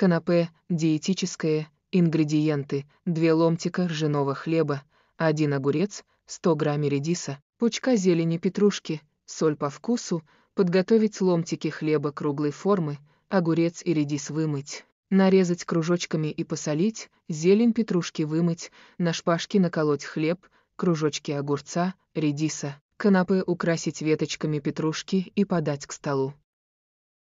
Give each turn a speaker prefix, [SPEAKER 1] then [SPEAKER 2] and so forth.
[SPEAKER 1] канапе, диетическое, ингредиенты, 2 ломтика ржаного хлеба, 1 огурец, 100 грамм редиса, пучка зелени петрушки, соль по вкусу, подготовить ломтики хлеба круглой формы, огурец и редис вымыть. Нарезать кружочками и посолить, зелень петрушки вымыть, на шпажке наколоть хлеб, кружочки огурца, редиса. Канапе украсить веточками петрушки и подать к столу.